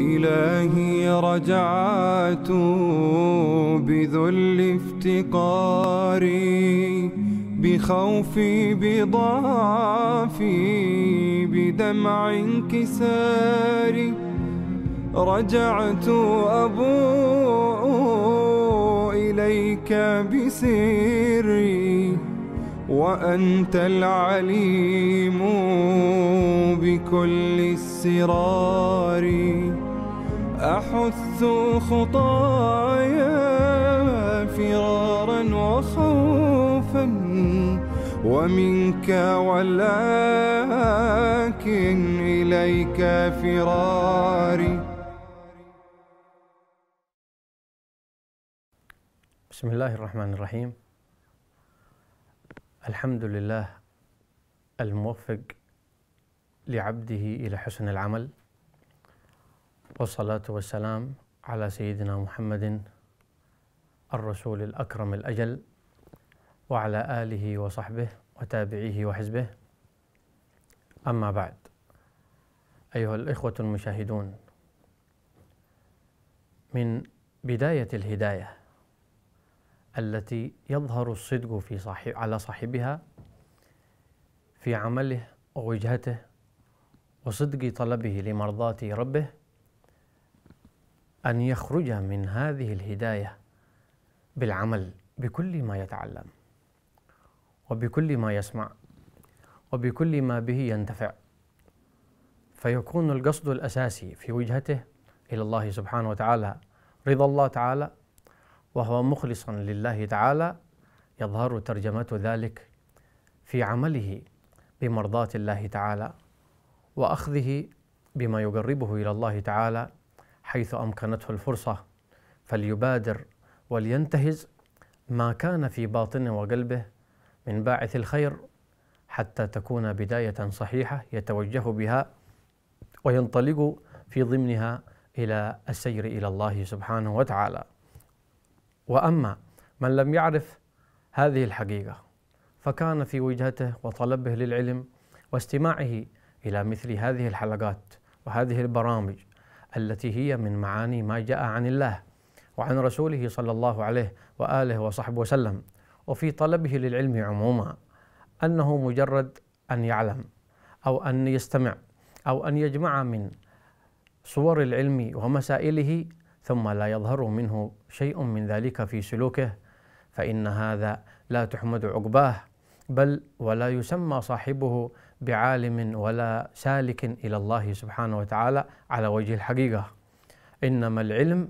إلهي رجعت بذل افتقاري بخوفي بضعفي بدمع انكساري رجعت أبوء إليك بسري وأنت العليم بكل السرار أحث خطايا فرارا وخوفا ومنك ولكن إليك فراري بسم الله الرحمن الرحيم الحمد لله الموفق لعبده إلى حسن العمل والصلاة والسلام على سيدنا محمد الرسول الأكرم الأجل وعلى آله وصحبه وتابعيه وحزبه أما بعد أيها الإخوة المشاهدون من بداية الهداية التي يظهر الصدق في صاحب على صاحبها في عمله ووجهته وصدق طلبه لمرضاة ربه أن يخرج من هذه الهداية بالعمل بكل ما يتعلم وبكل ما يسمع وبكل ما به ينتفع فيكون القصد الأساسي في وجهته إلى الله سبحانه وتعالى رضا الله تعالى وهو مخلصا لله تعالى يظهر ترجمة ذلك في عمله بمرضاة الله تعالى وأخذه بما يقربه إلى الله تعالى حيث امكنته الفرصه فليبادر ولينتهز ما كان في باطنه وقلبه من باعث الخير حتى تكون بدايه صحيحه يتوجه بها وينطلق في ضمنها الى السير الى الله سبحانه وتعالى واما من لم يعرف هذه الحقيقه فكان في وجهته وطلبه للعلم واستماعه الى مثل هذه الحلقات وهذه البرامج التي هي من معاني ما جاء عن الله وعن رسوله صلى الله عليه واله وصحبه وسلم وفي طلبه للعلم عموما انه مجرد ان يعلم او ان يستمع او ان يجمع من صور العلم ومسائله ثم لا يظهر منه شيء من ذلك في سلوكه فان هذا لا تحمد عقباه بل ولا يسمى صاحبه بعالم ولا سالك الى الله سبحانه وتعالى على وجه الحقيقه انما العلم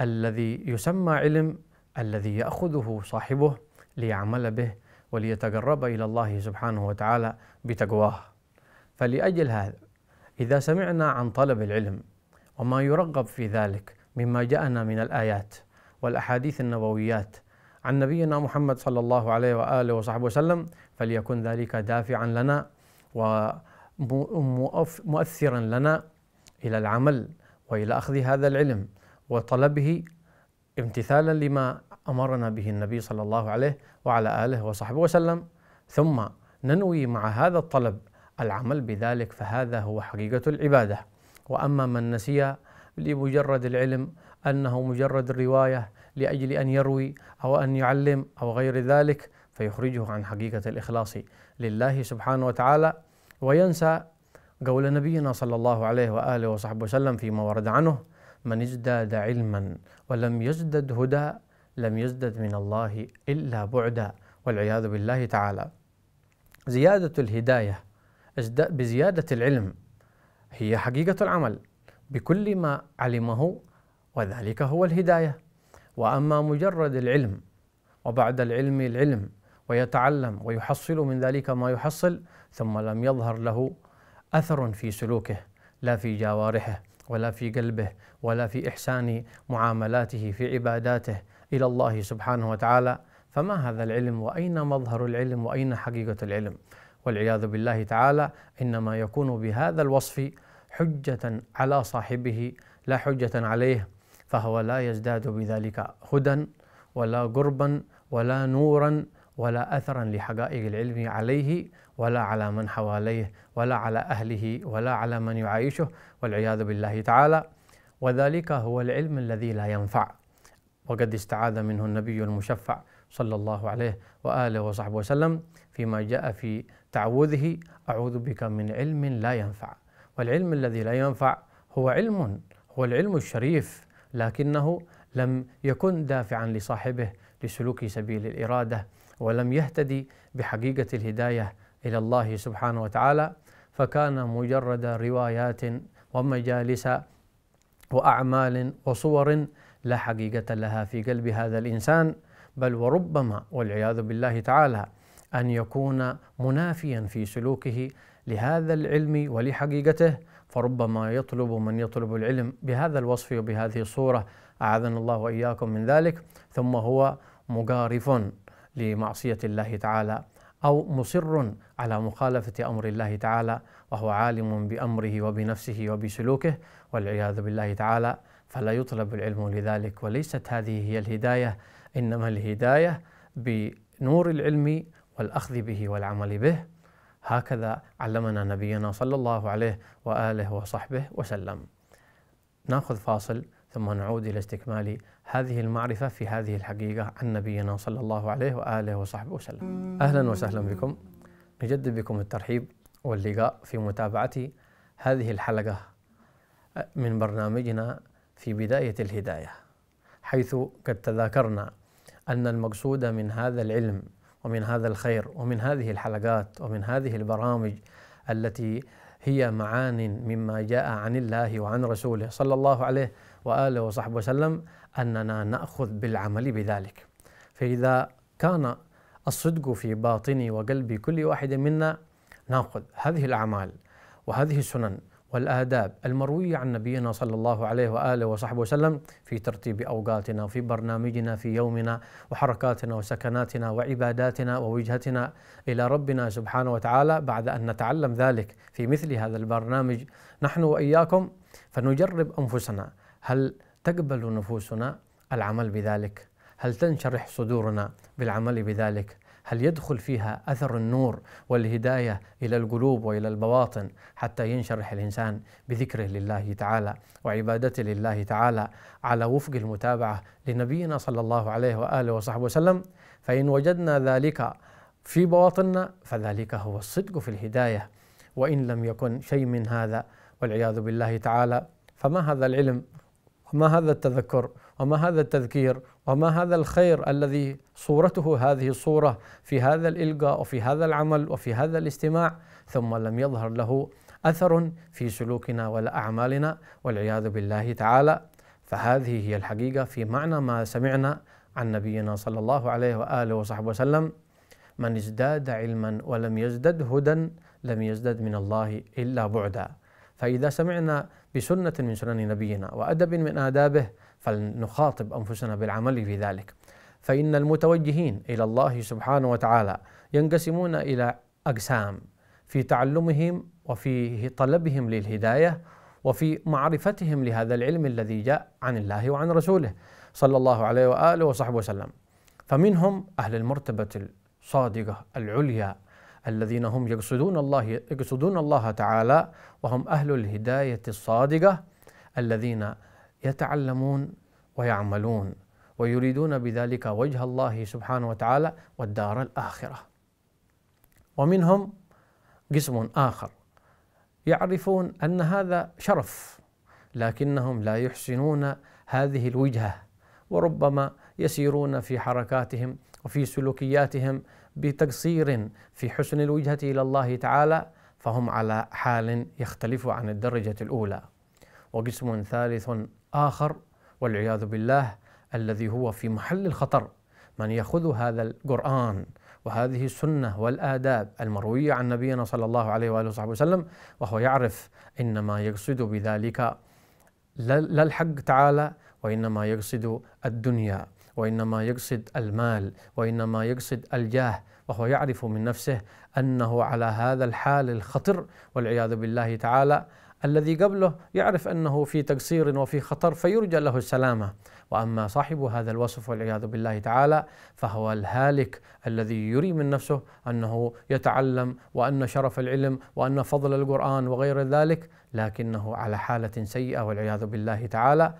الذي يسمى علم الذي ياخذه صاحبه ليعمل به وليتقرب الى الله سبحانه وتعالى بتقواه فلاجل هذا اذا سمعنا عن طلب العلم وما يرغب في ذلك مما جاءنا من الايات والاحاديث النبويات عن نبينا محمد صلى الله عليه واله وصحبه وسلم فليكن ذلك دافعا لنا ومؤثرا لنا الى العمل والى اخذ هذا العلم وطلبه امتثالا لما امرنا به النبي صلى الله عليه وعلى اله وصحبه وسلم ثم ننوي مع هذا الطلب العمل بذلك فهذا هو حقيقه العباده واما من نسي لمجرد العلم انه مجرد الروايه لاجل ان يروي او ان يعلم او غير ذلك فيخرجه عن حقيقه الاخلاص لله سبحانه وتعالى وينسى قول نبينا صلى الله عليه وآله وصحبه وسلم فيما ورد عنه من ازداد علما ولم يزدد هدى لم يزدد من الله إلا بعدا والعياذ بالله تعالى زيادة الهداية بزيادة العلم هي حقيقة العمل بكل ما علمه وذلك هو الهداية وأما مجرد العلم وبعد العلم العلم ويتعلم ويحصل من ذلك ما يحصل ثم لم يظهر له اثر في سلوكه لا في جوارحه ولا في قلبه ولا في احسان معاملاته في عباداته الى الله سبحانه وتعالى فما هذا العلم واين مظهر العلم واين حقيقه العلم والعياذ بالله تعالى انما يكون بهذا الوصف حجه على صاحبه لا حجه عليه فهو لا يزداد بذلك هدى ولا قربا ولا نورا ولا أثرا لحقائق العلم عليه ولا على من حواليه ولا على أهله ولا على من يعايشه والعياذ بالله تعالى وذلك هو العلم الذي لا ينفع وقد استعاذ منه النبي المشفع صلى الله عليه وآله وصحبه وسلم فيما جاء في تعوذه أعوذ بك من علم لا ينفع والعلم الذي لا ينفع هو علم هو العلم الشريف لكنه لم يكن دافعا لصاحبه لسلوك سبيل الإرادة ولم يهتدي بحقيقة الهداية إلى الله سبحانه وتعالى فكان مجرد روايات ومجالس وأعمال وصور لا حقيقة لها في قلب هذا الإنسان بل وربما والعياذ بالله تعالى أن يكون منافيا في سلوكه لهذا العلم ولحقيقته فربما يطلب من يطلب العلم بهذا الوصف وبهذه الصورة أعاذنا الله وإياكم من ذلك ثم هو مجارف لمعصية الله تعالى أو مصر على مخالفة أمر الله تعالى وهو عالم بأمره وبنفسه وبسلوكه والعياذ بالله تعالى فلا يطلب العلم لذلك وليست هذه هي الهداية إنما الهداية بنور العلم والأخذ به والعمل به هكذا علمنا نبينا صلى الله عليه واله وصحبه وسلم. ناخذ فاصل ثم نعود الى استكمال هذه المعرفه في هذه الحقيقه عن نبينا صلى الله عليه واله وصحبه وسلم. اهلا وسهلا بكم. نجدد بكم الترحيب واللقاء في متابعه هذه الحلقه من برنامجنا في بدايه الهدايه. حيث قد تذاكرنا ان المقصود من هذا العلم ومن هذا الخير ومن هذه الحلقات ومن هذه البرامج التي هي معان مما جاء عن الله وعن رسوله صلى الله عليه واله وصحبه وسلم اننا ناخذ بالعمل بذلك فاذا كان الصدق في باطني وقلبي كل واحد منا ناخذ هذه الاعمال وهذه السنن والآداب المروية عن نبينا صلى الله عليه وآله وصحبه وسلم في ترتيب أوقاتنا وفي برنامجنا في يومنا وحركاتنا وسكناتنا وعباداتنا ووجهتنا إلى ربنا سبحانه وتعالى بعد أن نتعلم ذلك في مثل هذا البرنامج نحن وإياكم فنجرب أنفسنا هل تقبل نفوسنا العمل بذلك؟ هل تنشرح صدورنا بالعمل بذلك؟ هل يدخل فيها اثر النور والهدايه الى القلوب والى البواطن حتى ينشرح الانسان بذكره لله تعالى وعبادته لله تعالى على وفق المتابعه لنبينا صلى الله عليه واله وصحبه وسلم فان وجدنا ذلك في بواطننا فذلك هو الصدق في الهدايه وان لم يكن شيء من هذا والعياذ بالله تعالى فما هذا العلم وما هذا التذكر وما هذا التذكير وما هذا الخير الذي صورته هذه الصورة في هذا الإلقاء وفي هذا العمل وفي هذا الاستماع ثم لم يظهر له أثر في سلوكنا ولا أعمالنا والعياذ بالله تعالى فهذه هي الحقيقة في معنى ما سمعنا عن نبينا صلى الله عليه وآله وصحبه وسلم من ازداد علما ولم يزدد هدى لم يزدد من الله إلا بعدا فإذا سمعنا بسنة من سنن نبينا وأدب من آدابه فلنخاطب انفسنا بالعمل في ذلك فان المتوجهين الى الله سبحانه وتعالى ينقسمون الى اقسام في تعلمهم وفي طلبهم للهدايه وفي معرفتهم لهذا العلم الذي جاء عن الله وعن رسوله صلى الله عليه واله وصحبه وسلم فمنهم اهل المرتبه الصادقه العليا الذين هم يقصدون الله يقصدون الله تعالى وهم اهل الهدايه الصادقه الذين يتعلمون ويعملون ويريدون بذلك وجه الله سبحانه وتعالى والدار الاخره ومنهم قسم اخر يعرفون ان هذا شرف لكنهم لا يحسنون هذه الوجهه وربما يسيرون في حركاتهم وفي سلوكياتهم بتقصير في حسن الوجهه الى الله تعالى فهم على حال يختلف عن الدرجه الاولى وقسم ثالث آخر والعياذ بالله الذي هو في محل الخطر من يأخذ هذا القرآن وهذه السنة والآداب المروية عن نبينا صلى الله عليه وآله وصحبه وسلم وهو يعرف إنما يقصد بذلك لا الحق تعالى وإنما يقصد الدنيا وإنما يقصد المال وإنما يقصد الجاه وهو يعرف من نفسه أنه على هذا الحال الخطر والعياذ بالله تعالى الذي قبله يعرف انه في تقصير وفي خطر فيرجى له السلامه واما صاحب هذا الوصف والعياذ بالله تعالى فهو الهالك الذي يري من نفسه انه يتعلم وان شرف العلم وان فضل القران وغير ذلك لكنه على حاله سيئه والعياذ بالله تعالى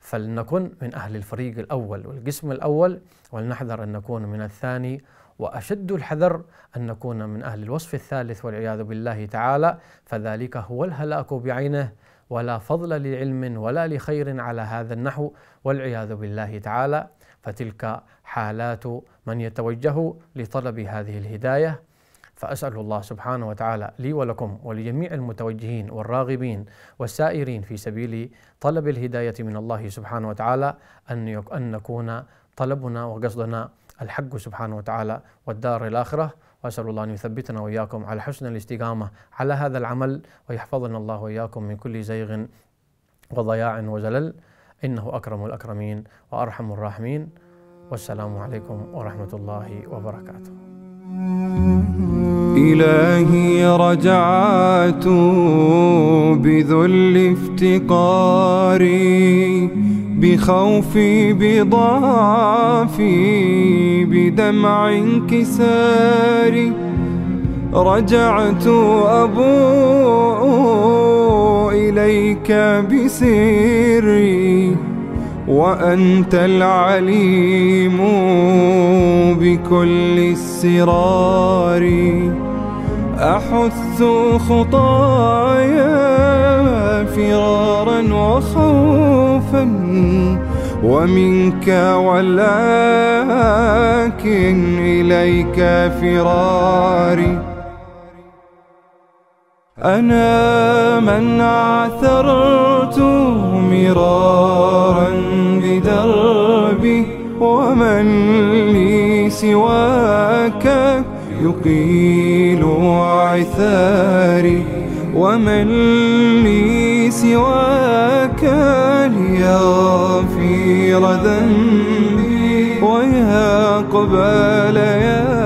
فلنكن من اهل الفريق الاول والقسم الاول ولنحذر ان نكون من الثاني واشد الحذر ان نكون من اهل الوصف الثالث والعياذ بالله تعالى فذلك هو الهلاك بعينه ولا فضل لعلم ولا لخير على هذا النحو والعياذ بالله تعالى فتلك حالات من يتوجه لطلب هذه الهدايه فاسال الله سبحانه وتعالى لي ولكم ولجميع المتوجهين والراغبين والسائرين في سبيل طلب الهدايه من الله سبحانه وتعالى ان ان نكون طلبنا وقصدنا الحق سبحانه وتعالى والدار الآخرة وأسأل الله أن يثبتنا وإياكم على حسن الاستقامة على هذا العمل ويحفظنا الله وإياكم من كل زيغ وضياع وزلل إنه أكرم الأكرمين وأرحم الراحمين والسلام عليكم ورحمة الله وبركاته إلهي رجعت بذل افتقاري بخوفي بضعفي بدمع انكساري رجعت أبوء إليك بسري وأنت العليم بكل السرار أحث خطاياي فرارا وخوفا ومنك ولكن إليك فراري أنا من عثرت مرارا بدربي ومن لي سواك يقيل عثاري ومن لي سواك غفير ذنبي ويا قبال يا